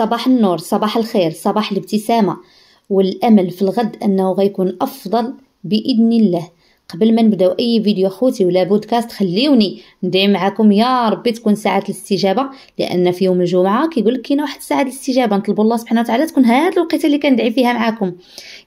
صباح النور صباح الخير صباح الابتسامة والأمل في الغد أنه غيكون أفضل بإذن الله قبل ما نبداو اي فيديو خوتي ولا بودكاست خليوني ندعي معكم يا ربي تكون ساعه الاستجابه لان في يوم الجمعه كيقول لك كاينه واحد ساعه الاستجابه نطلب الله سبحانه وتعالى تكون هاد الوقيته اللي كندعي فيها معكم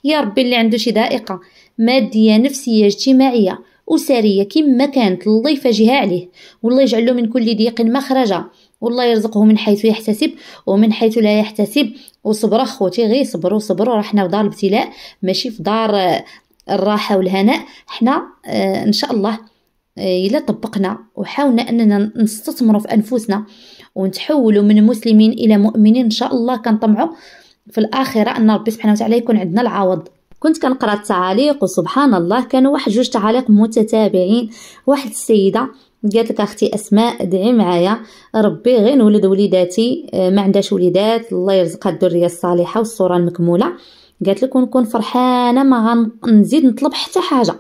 يا ربي اللي عنده شي ضائقه ماديه نفسيه اجتماعيه اسريه كما كانت الله يفاجيها عليه والله يجعله من كل ضيق مخرجا والله يرزقه من حيث يحتسب ومن حيث لا يحتسب وصبر اخوتي غير صبروا صبروا راه حنا في دار الابتلاء ماشي في دار آه، الراحه والهناء حنا آه، ان شاء الله آه، الا طبقنا وحاولنا اننا نستثمروا في انفسنا ونتحولوا من مسلمين الى مؤمنين ان شاء الله كنطمعوا في الاخره ان ربي سبحانه وتعالى يكون عندنا العوض كنت كنقرا التعاليق وسبحان الله كانوا واحد جوج تعاليق متتابعين واحد السيده قالت لك اختي اسماء ادعي معايا ربي غير نولد وليداتي آه، ما عندهاش وليدات الله يرزقها الذريه الصالحه والصوره المكموله قالت لك ونكون فرحانه ما غنزيد نطلب حتى حاجه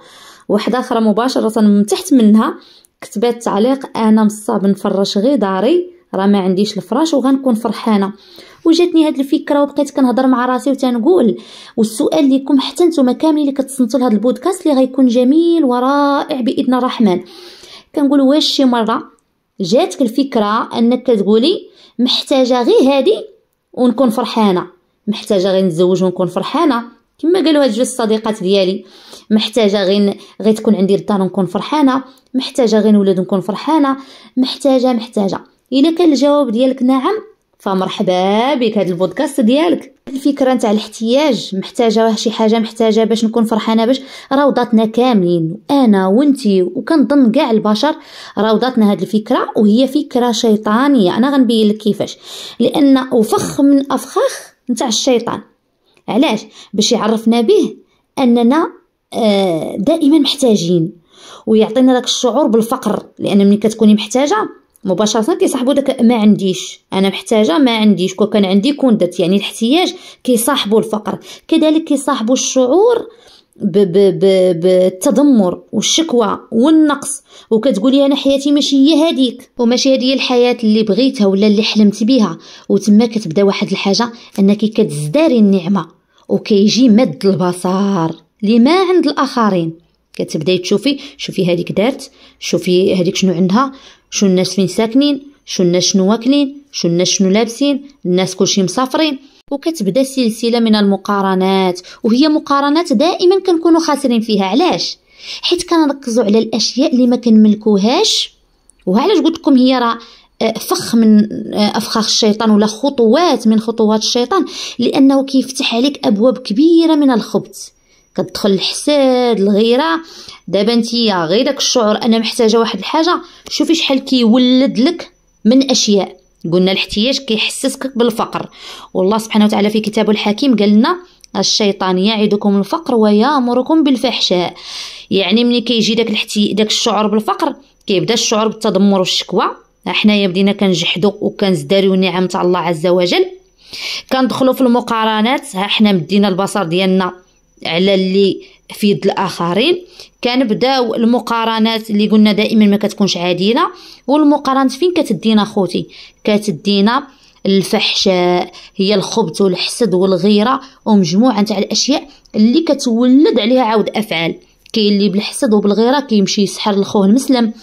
واحده اخرى مباشره من تحت منها كتبات تعليق انا مصاب نفرش غير داري راه ما عنديش الفراش وغنكون فرحانه وجاتني هاد الفكره وبقيت كنهضر مع راسي وتنقول والسؤال ليكم حتى نتوما كاملين اللي كتصنتوا لهاد البودكاست اللي غيكون جميل ورائع باذن الرحمن كنقول واش شي مره جاتك الفكره انك تقولي محتاجه غير هادي ونكون فرحانه محتاجه غير نتزوج ونكون فرحانه كما قالوا هاد جوج الصديقات ديالي محتاجه غير غير تكون عندي الدار ونكون فرحانه محتاجه غير نولد ونكون فرحانه محتاجه محتاجه الا كان الجواب ديالك نعم فمرحبا بك هذا البودكاست ديالك الفكره نتاع الاحتياج محتاجه شي حاجه محتاجه باش نكون فرحانه باش روضاتنا كاملين انا وانتي وكنظن كاع البشر روضاتنا هاد الفكره وهي فكره شيطانيه انا غنبين لك كيفاش لان وفخ من افخاخ نتاع الشيطان علاش باش يعرفنا به اننا آه، دائما محتاجين ويعطينا داك الشعور بالفقر لان ملي كتكوني محتاجه مباشره كيصاحبوا داك ما عنديش انا محتاجه ما عنديش كون كان عندي كون درت يعني الاحتياج كيصاحبوا الفقر كذلك كيصاحبوا الشعور بالتذمر والشكوى والنقص وكتقولي انا حياتي ماشي هي هذيك وماشي هذه هي الحياه اللي بغيتها ولا اللي حلمت بها وتما كتبدا واحد الحاجه انك كتزداري النعمه وكيجي مد البصر لما عند الاخرين كتبداي تشوفي شوفي هذيك دارت شوفي هذيك شنو عندها شو الناس فين ساكنين شو الناس شنو واكلين شو الناس شنو لابسين الناس كلشي مسافرين وكتبدا سلسله من المقارنات وهي مقارنات دائما كنكونوا خاسرين فيها علاش حيت كنركزوا على الاشياء اللي ما كنملكوهاش وعلاش قلت لكم هي راه آه، فخ من آه، افخاخ الشيطان ولا خطوات من خطوات الشيطان لانه كيفتح عليك ابواب كبيره من الخبث كتدخل الحساد الغيره دابا نتيا غير داك الشعور انا محتاجه واحد الحاجه شوفي شحال كيولد لك من اشياء قلنا الاحتياج كيحسسك بالفقر والله سبحانه وتعالى في كتابه الحكيم قال لنا الشيطان يعدكم الفقر ويامركم بالفحشاء يعني ملي كيجي داك الاحتي داك الشعور بالفقر كيبدا الشعور بالتذمر والشكوى حنايا بدينا كنجحدو وكنزداريو النعم تاع الله عز وجل كندخلو في المقارنات ها حنا مدينا البصر ديالنا على اللي في يد الاخرين كنبداو المقارنات اللي قلنا دائما ما كتكونش عادله والمقارنات فين كتدينا خوتي كتدينا الفحشاء هي الخبث والحسد والغيره ومجموعه نتاع الاشياء اللي كتولد عليها عود افعال كاين اللي بالحسد وبالغيره كيمشي يسحر لخوه المسلم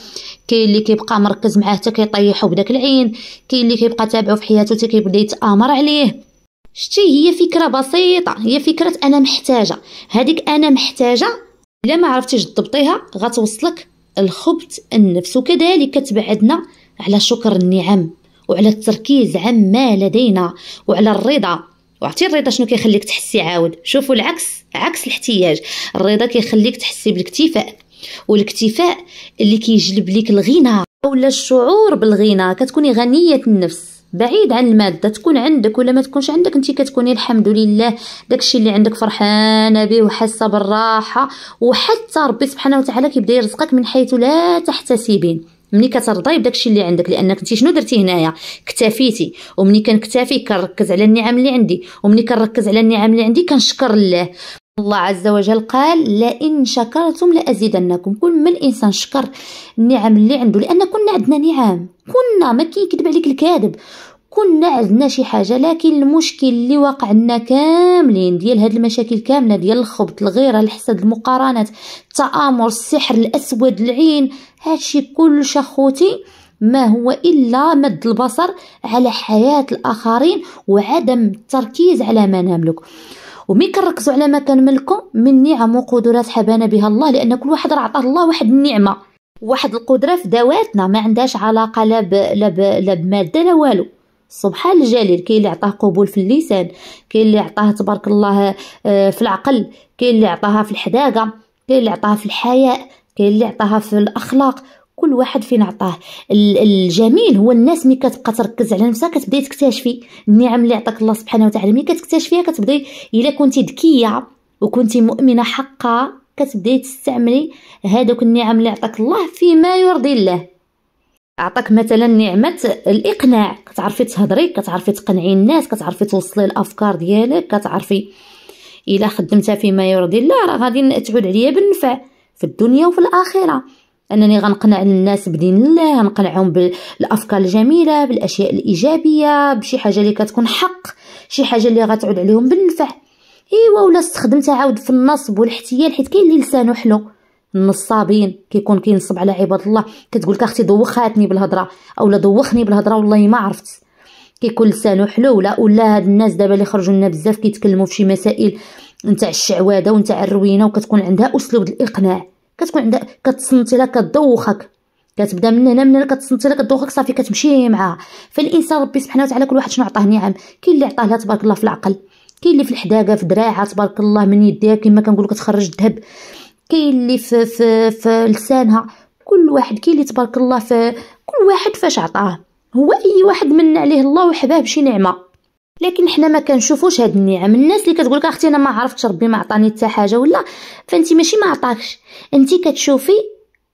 كاين اللي كيبقى مركز معاه حتى كيطيحو بداك العين كاين اللي كيبقى تابعو في حياته حتى كيبدا يتامر عليه شتي هي فكره بسيطه هي فكره انا محتاجه هذيك انا محتاجه الا ما عرفتيش تضبطيها غتوصلك الخبث النفس وكذلك كتبعدنا على شكر النعم وعلى التركيز عما لدينا وعلى الرضا وعطي الرضا شنو كيخليك تحسي عاود شوفوا العكس عكس الاحتياج الرضا كيخليك تحسي بالاكتفاء والاكتفاء اللي كيجلب لك الغنى ولا الشعور بالغنى كتكوني غنيه النفس بعيد عن الماده تكون عندك ولا ما تكونش عندك انت كتكوني الحمد لله داكشي اللي عندك فرحانه به وحاسه بالراحه وحتى ربي سبحانه وتعالى كيبدا يرزقك من حيث لا تحتسبين ملي كترضي بداكشي اللي عندك لانك انت شنو درتي هنايا اكتفيتي وملي كنكتفي كنركز على النعم اللي عندي وملي كنركز على النعم اللي عندي كنشكر الله الله عز وجل قال لئن شكرتم لازيدنكم كل من الانسان شكر النعم اللي عنده لان كنا عندنا نعم كنا ما كيكذب عليك الكاذب كنا عندنا شي حاجه لكن المشكل اللي واقع لنا كاملين ديال هاد المشاكل كامله ديال الخبط الغيره الحسد المقارنات التامر السحر الاسود العين هادشي كلش شخوتي ما هو الا مد البصر على حياه الاخرين وعدم التركيز على ما نملك ومي كنركزوا على ما كنملكو من نعم وقدرات حبانا بها الله لان كل واحد راه عطاه الله واحد النعمه واحد القدره في ذواتنا ما عندهاش علاقه لا ب... لا ب... لا بماده لا والو سبحان الجليل كاين اللي عطاه قبول في اللسان كاين اللي عطاه تبارك الله آه، في العقل كاين اللي عطاها في الحداقه كاين اللي عطاها في الحياء كاين اللي عطاها في الاخلاق كل واحد فين عطاه الجميل هو الناس ملي كتبقى تركز على نفسها كتبداي تكتشفي النعم اللي عطاك الله سبحانه وتعالى ملي كتكتشفيها كتبداي الا كنتي ذكيه وكنتي مؤمنه حقا كتبداي تستعملي هذوك النعم اللي عطاك الله فيما يرضي الله عطاك مثلا نعمه الاقناع كتعرفي تهضري كتعرفي تقنعي الناس كتعرفي توصلي الافكار ديالك كتعرفي الا خدمتها فيما يرضي الله راه غادي تعود عليا بالنفع في الدنيا وفي الاخره انني غنقنع الناس بدين الله غنقنعهم بالافكار الجميله بالاشياء الايجابيه بشي حاجه اللي كتكون حق شي حاجه اللي غتعود عليهم بالنفع ايوا ولا استخدمتها عاود في النصب والاحتيال حيت كاين اللي لسانو حلو النصابين كيكون كينصب على عباد الله كتقول لك اختي دوخاتني بالهضره اولا دوخني بالهضره والله ما عرفت كيكون لسانو حلو ولا ولا هاد الناس دابا اللي خرجوا لنا بزاف كيتكلموا في شي مسائل نتاع الشعواده ونتاع الروينه وكتكون عندها اسلوب الاقناع كتكون عندها كتصنتي لها كتدوخك كتبدا من هنا من هنا كتصنتي لها كتدوخك صافي كتمشي معاها فالانسان ربي سبحانه وتعالى كل واحد شنو عطاه نعم كاين اللي عطاه لها تبارك الله في العقل كاين اللي في الحداقه في دراعها تبارك الله من يديها كما كنقولوا كتخرج الذهب كاين اللي في, في, في لسانها كل واحد كاين اللي تبارك الله في كل واحد فاش عطاه هو اي واحد من عليه الله وحباه بشي نعمه لكن حنا ما كنشوفوش هاد النعم الناس اللي كتقول لك اختي انا ما عرفتش ربي ما عطاني حتى حاجه ولا فانت ماشي ما عطاكش انت كتشوفي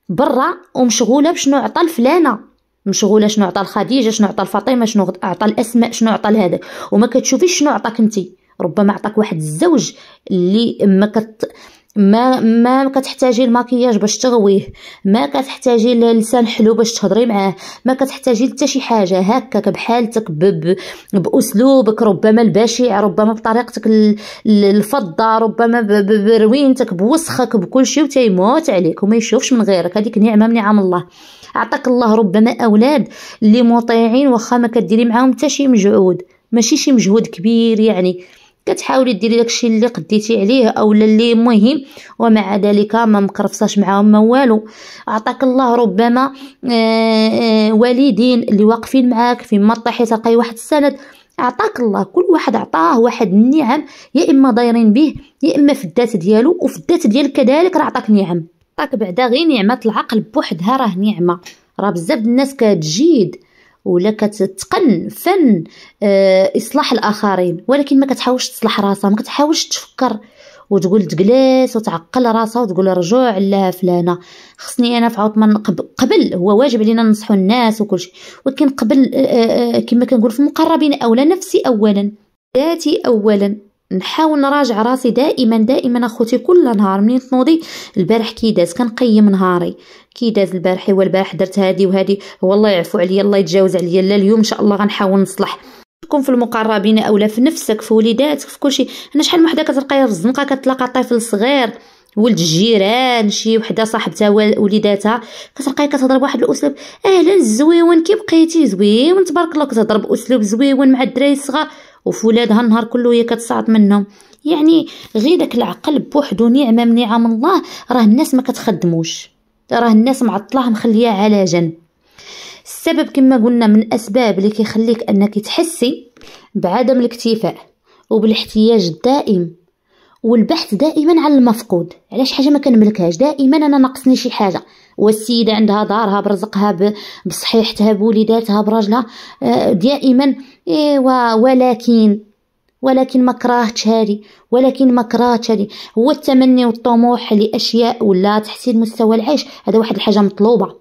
برا ومشغوله بشنو عطى الفلانه مشغوله شنو عطى لخديجه شنو عطى لفاطمه شنو عطى الاسماء شنو عطى لهذا وما كتشوفيش شنو عطاك انت ربما عطاك واحد الزوج اللي ما كت ما ما كتحتاجي الماكياج باش تغويه ما كتحتاجي لسان حلو باش تهضري معاه ما كتحتاجي حتى شي حاجه هكاك بحالتك باسلوبك ربما البشع ربما بطريقتك الفضه ربما بروينتك بوسخك بكل شيء وتيموت عليك وما يشوفش من غيرك هذيك نعمه من نعم الله عطاك الله ربما اولاد اللي مطيعين واخا ما كديري معاهم حتى شي مجهود ماشي شي مجهود كبير يعني كتحاولي ديري داكشي اللي قديتي عليه اولا اللي مهم ومع ذلك ما مكرفصاش معاهم ما والو عطاك الله ربما آه، آه، والدين اللي واقفين معاك في طيحي تلقاي واحد السند عطاك الله كل واحد عطاه واحد النعم يا اما دايرين به يا اما في الذات ديالو وفي الذات ديالك كذلك راه عطاك نعم عطاك بعدا غير نعمه العقل بوحدها راه نعمه راه بزاف الناس كتجيد ولا كتتقن فن آه، اصلاح الاخرين ولكن ما كتحاولش تصلح راسها ما كتحاولش تفكر وتقول تجلس وتعقل راسها وتقول رجوع لها فلانه خصني انا في عطمان قبل هو واجب علينا ننصحوا الناس وكل شيء ولكن قبل آه، آه، كما كنقول في المقربين اولا نفسي اولا ذاتي اولا نحاول نراجع راسي دائما دائما اخوتي كل نهار منين تنوضي البارح كي داز كنقيم نهاري كي داز البارح هو البارح درت هادي وهادي والله يعفو عليا الله يتجاوز عليا لا اليوم ان شاء الله غنحاول نصلح تكون في المقربين اولا في نفسك في وليداتك في كلشي انا شحال من وحده كتلقاها في الزنقه كتلقى طفل صغير ولد الجيران شي وحده صاحبتها وليداتها كتلقاي كتهضر بواحد الاسلوب اهلا زويون كي بقيتي زويون تبارك الله كتهضر باسلوب زويون مع الدراري الصغار وفي ولادها النهار كله هي كتصعد منهم يعني غير داك العقل بوحدو نعمه من نعم الله راه الناس ما كتخدموش راه الناس معطلاه مخليه على جنب السبب كما قلنا من الاسباب اللي كيخليك انك تحسي بعدم الاكتفاء وبالاحتياج الدائم والبحث دائما عن المفقود علاش حاجه ما كنملكهاش دائما انا ناقصني شي حاجه والسيدة عندها دارها برزقها بصحيحتها بوليداتها برجلها آه، دائما إيوا ولكن ولكن ما كرهتش هذه ولكن ما كرهتش هذه هو التمني والطموح لاشياء ولا تحسين مستوى العيش هذا واحد الحاجه مطلوبه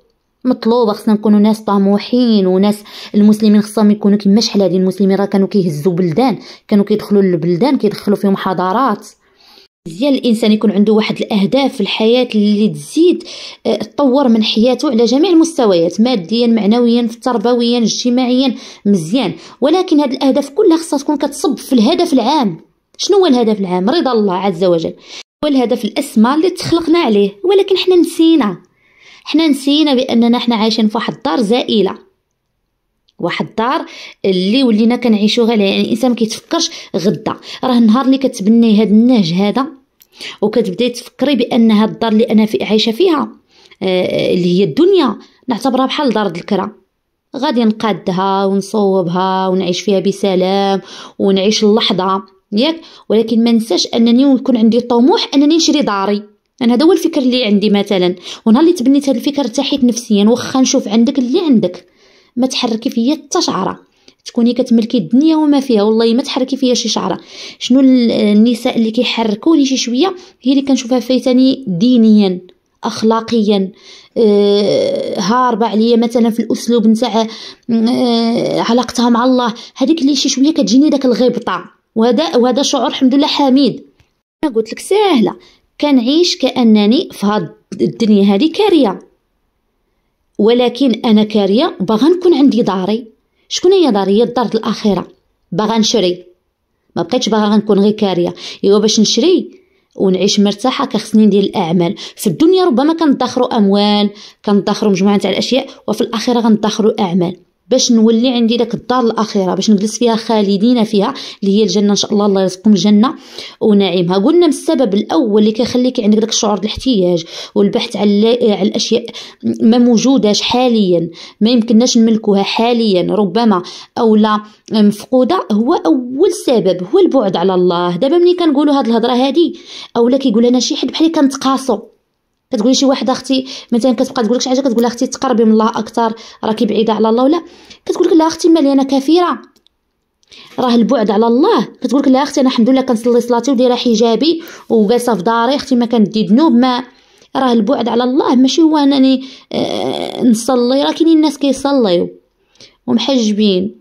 مطلوبه خصنا نكونوا ناس طموحين وناس المسلمين خصهم يكونوا كما شحال هذه المسلمين راه كانوا كيهزوا بلدان كانوا كيدخلوا للبلدان كيدخلوا فيهم حضارات ديال الانسان يكون عنده واحد الاهداف في الحياه اللي تزيد آه، تطور من حياته على جميع المستويات ماديا معنويا تربويا اجتماعيا مزيان ولكن هاد الاهداف كلها خصها تكون كتصب في الهدف العام شنو هو الهدف العام رضا الله عز وجل هو الهدف الاسمى اللي تخلقنا عليه ولكن حنا نسينا حنا نسينا باننا حنا عايشين في واحد الدار زائله واحد الدار اللي ولينا كنعيشو غير يعني الانسان ما كيتفكرش غدا راه النهار اللي كتبني هذا النهج هذا وكتبداي تفكري بان هاد الدار اللي انا في عايشه فيها آه اللي هي الدنيا نعتبرها بحال دار الكره غادي نقادها ونصوبها ونعيش فيها بسلام ونعيش اللحظه ياك ولكن ما ننساش انني ويكون عندي طموح انني نشري داري انا هذا هو الفكر اللي عندي مثلا ونهار اللي تبنيت هذا الفكر ارتحيت نفسيا واخا نشوف عندك اللي عندك ما تحركي فيا حتى شعره تكوني كتملكي الدنيا وما فيها والله ما تحركي فيها شي شعره شنو النساء اللي كيحركوني شي شويه هي اللي كنشوفها فايتاني دينيا اخلاقيا آه هاربه عليا مثلا في الاسلوب نتاع آه علاقتها مع الله هذيك اللي شي شويه كتجيني داك الغبطه وهذا وهذا شعور الحمد لله حميد انا قلت لك ساهله كنعيش كانني في هاد الدنيا هذه كاريه ولكن انا كاريه باغا نكون عندي داري شكون هي داري هي الدار الاخيره باغا نشري ما بقيتش باغا نكون غير كاريه ايوا باش نشري ونعيش مرتاحه كخصني ندير الاعمال في الدنيا ربما كندخروا اموال كندخروا مجموعه تاع الاشياء وفي الاخره غندخروا اعمال باش نولي عندي داك الدار الاخره باش نجلس فيها خالدين فيها اللي هي الجنه ان شاء الله الله يرزقكم الجنه ونعيمها قلنا من السبب الاول اللي كيخليك عندك داك الشعور الاحتياج والبحث على على الاشياء ما موجوداش حاليا ما يمكنناش نملكوها حاليا ربما او لا مفقوده هو اول سبب هو البعد على الله دابا ملي كنقولوا هاد الهضره هادي اولا كيقول لنا شي حد بحال كنتقاصوا كتقولي شي واحد اختي مثلا كتبقى تقول لك شي حاجه كتقول لها اختي تقربي من الله اكثر راكي بعيده على الله ولا كتقول لك لا اختي مالي انا كافره راه البعد على الله كتقول لك لا اختي انا الحمد لله كنصلي صلاتي ودايره حجابي وجالسه في داري اختي ما كندي ذنوب ما راه البعد على الله ماشي هو انني آه نصلي راه كاينين الناس كيصليو ومحجبين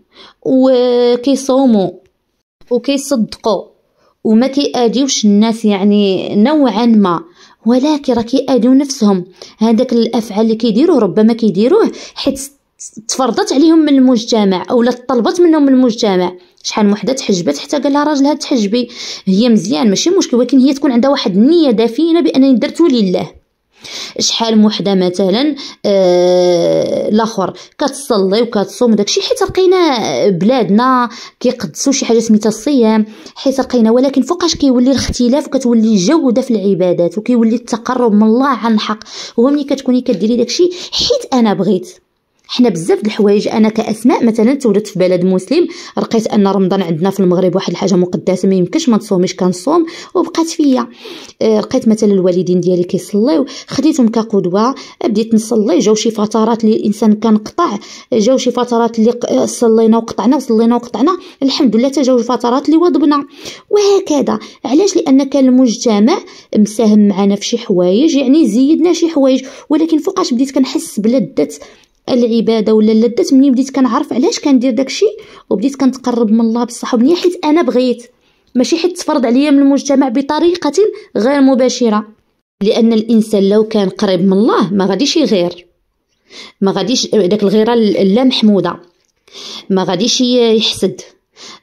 وكيصوموا وكيصدقوا وما كيأديوش الناس يعني نوعا ما ولكن راه كيأديو نفسهم هذاك الافعال اللي كيديروه ربما كيديروه حيت تفرضت عليهم من المجتمع او لا طلبت منهم من المجتمع شحال وحده تحجبت حتى قال لها راجلها تحجبي هي مزيان ماشي مشكل ولكن هي تكون عندها واحد النيه دافينه بانني درتو لله شحال من وحده مثلا آه الاخر كتصلي وكتصوم داكشي حيت لقينا بلادنا كيقدسوا شي حاجه سميتها الصيام حيت لقينا ولكن فوقاش كيولي الاختلاف وكتولي الجوده في العبادات وكيولي التقرب من الله عن الحق هو ملي كتكوني كديري داكشي حيت انا بغيت حنا بزاف د الحوايج انا كاسماء مثلا تولدت في بلد مسلم لقيت ان رمضان عندنا في المغرب واحد الحاجه مقدسه ما يمكنش ما تصوميش كنصوم وبقات فيا لقيت آه، مثلا الوالدين ديالي كيصليو خديتهم كقدوه بديت نصلي جاو شي فترات اللي الانسان كنقطع جاو شي فترات اللي صلينا وقطعنا وصلينا وقطعنا الحمد لله تجاو فترات اللي وضبنا وهكذا علاش لان كان المجتمع مساهم معنا في شي حوايج يعني زيدنا شي حوايج ولكن فوقاش بديت كنحس بلذه العباده ولا اللذات منين بديت كنعرف علاش كندير داكشي وبديت كنتقرب من الله بالصحه والنيه حيت انا بغيت ماشي حيت تفرض عليا من المجتمع بطريقه غير مباشره لان الانسان لو كان قريب من الله ما غاديش يغير ما غاديش داك الغيره اللا محموده ما غاديش يحسد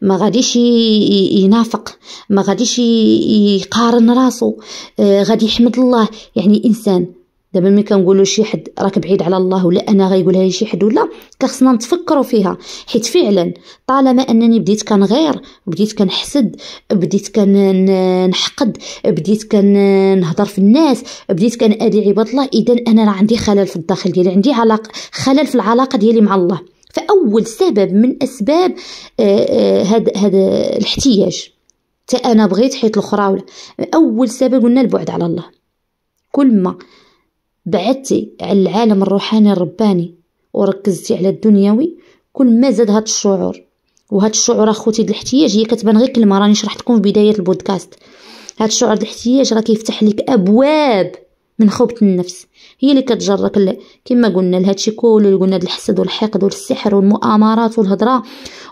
ما غاديش ينافق ما غاديش يقارن راسو آه، غادي يحمد الله يعني انسان دابا ملي كنقولوا شي حد راك بعيد على الله ولا انا غيقولها لي شي حد ولا كخصنا نتفكروا فيها حيت فعلا طالما انني بديت كنغير بديت كنحسد بديت كنحقد بديت كنهضر في الناس بديت كنادي عباد الله اذا انا راه عندي خلل في الداخل ديالي عندي علاقه خلل في العلاقه ديالي مع الله فاول سبب من اسباب هذا آه، آه، هذا الاحتياج حتى انا بغيت حيت الاخرى ولا اول سبب قلنا البعد على الله كل ما بعدتي على العالم الروحاني الرباني وركزتي على الدنيوي كل ما زاد هاد الشعور وهاد الشعور اخوتي الاحتياج هي كتبان غير كلمه راني شرحت لكم في بدايه البودكاست هاد الشعور الاحتياج راه كيفتح لك ابواب من خوبة النفس هي اللي كتجرك كما قلنا لهادشي كله اللي قلنا الحسد والحقد والسحر والمؤامرات والهضره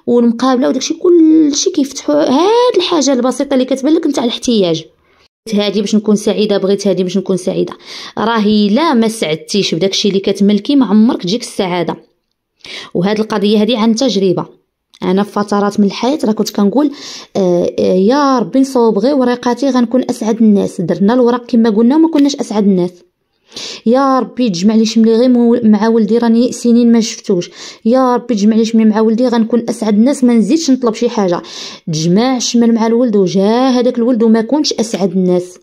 والمقابله وداكشي كلشي كيفتحوا هاد الحاجه البسيطه اللي كتبان لك نتاع الاحتياج بغيت هادي باش نكون سعيده بغيت هادي باش نكون سعيده راهي لا ما سعدتيش بداك الشيء اللي كتملكي ما عمرك تجيك السعاده وهذه القضيه هادي عن تجربه انا في فترات من الحياه راه كنت كنقول آه, آه، يا ربي نصوب غير ورقاتي غنكون اسعد الناس درنا الورق كما قلنا وما كناش اسعد الناس يا ربي تجمع لي شملي غير مع ولدي راني سنين ما شفتوش يا ربي تجمع لي شملي مع ولدي غنكون اسعد الناس ما نزيدش نطلب شي حاجه تجمع الشمل مع الولد وجا هذاك الولد وما كونش اسعد الناس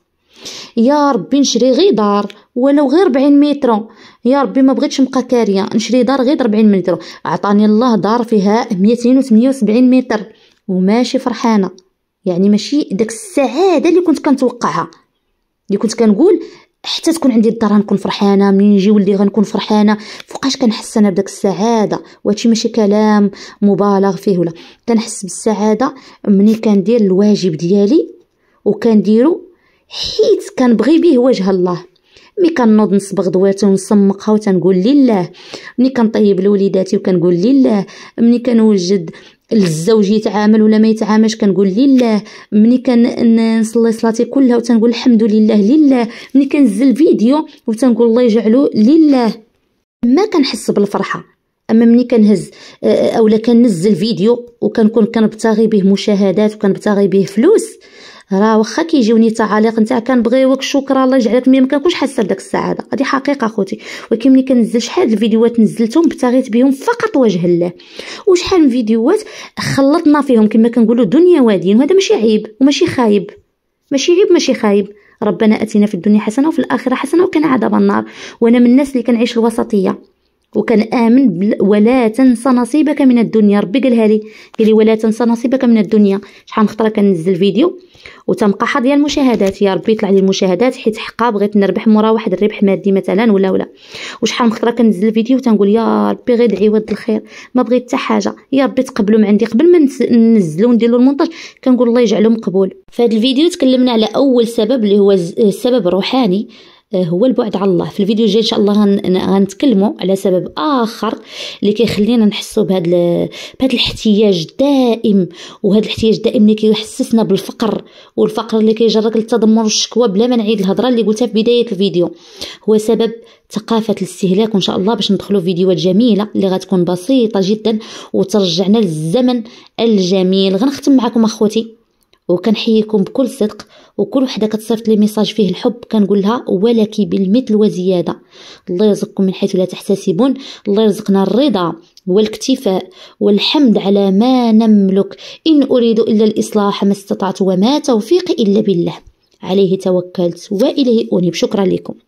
يا ربي نشري غير دار ولو غير 40 متر يا ربي ما بغيتش نبقى كاريه نشري دار غير 40 متر عطاني الله دار فيها 278 متر وماشي فرحانه يعني ماشي داك السعاده اللي كنت كنتوقعها اللي كنت كنقول حتى تكون عندي الدار غنكون فرحانه منين نجي ولدي غنكون فرحانه فوقاش كنحس انا بداك السعاده وهادشي ماشي كلام مبالغ فيه ولا كنحس بالسعاده مني كندير الواجب ديالي وكنديرو حيت كنبغي به وجه الله ملي كنوض نصبغ دواتي ونصمقها وتنقول لله ملي كنطيب لوليداتي وكنقول لله ملي كنوجد الزوج يتعامل ولا ما يتعاملش كنقول لله ملي كنصلي صلاتي كلها وتنقول الحمد لله لله ملي كنزل فيديو وتنقول الله يجعلو لله ما كنحس بالفرحه اما ملي كنهز أه، أه، اولا كنزل فيديو وكنكون كنبتغي به مشاهدات وكنبتغي به فلوس راه واخا كيجيوني تعاليق نتاع كنبغيوك شكرا الله يجعلك ملي مكنكونش حاسه بداك السعاده هذه حقيقه اخوتي ولكن ملي كنزل شحال الفيديوهات نزلتهم ابتغيت بهم فقط وجه الله وشحال من فيديوهات خلطنا فيهم كما كنقولوا دنيا وادين وهذا ماشي عيب وماشي خايب ماشي عيب ماشي خايب ربنا اتينا في الدنيا حسنه وفي الاخره حسنه وكان عذاب النار وانا من الناس اللي كنعيش الوسطيه وكان امن ولا تنسى نصيبك من الدنيا ربي قالها لي قال لي ولا تنسى نصيبك من الدنيا شحال من خطره كنزل فيديو وتنبقى حاضيه المشاهدات يا ربي يطلع لي المشاهدات حيت حقا بغيت نربح مورا واحد الربح مادي مثلا ولا ولا وشحال من خطره كنزل فيديو وتنقول يا ربي غير دعي ود الخير ما بغيت حتى حاجه يا ربي تقبلوا من عندي قبل ما ننزلو نديرو المونتاج كنقول الله يجعله مقبول في الفيديو تكلمنا على اول سبب اللي هو السبب الروحاني آه، هو البعد على الله في الفيديو الجاي ان شاء الله غنتكلموا على سبب اخر اللي كيخلينا نحسوا بهذا بهذا الاحتياج الدائم وهذا الاحتياج الدائم اللي كيحسسنا بالفقر والفقر اللي كيجرك للتذمر والشكوى بلا ما نعيد الهضره اللي قلتها في بدايه الفيديو هو سبب ثقافة الاستهلاك وإن شاء الله باش ندخلوا فيديوهات جميلة اللي غتكون بسيطة جدا وترجعنا للزمن الجميل غنختم معكم أخوتي وكنحييكم بكل صدق وكل وحده كتصيفط لي ميساج فيه الحب كنقول لها ولك بالمثل وزياده الله يرزقكم من حيث لا تحتسبون الله يرزقنا الرضا والاكتفاء والحمد على ما نملك ان اريد الا الاصلاح ما استطعت وما توفيقي الا بالله عليه توكلت واليه انيب شكرا لكم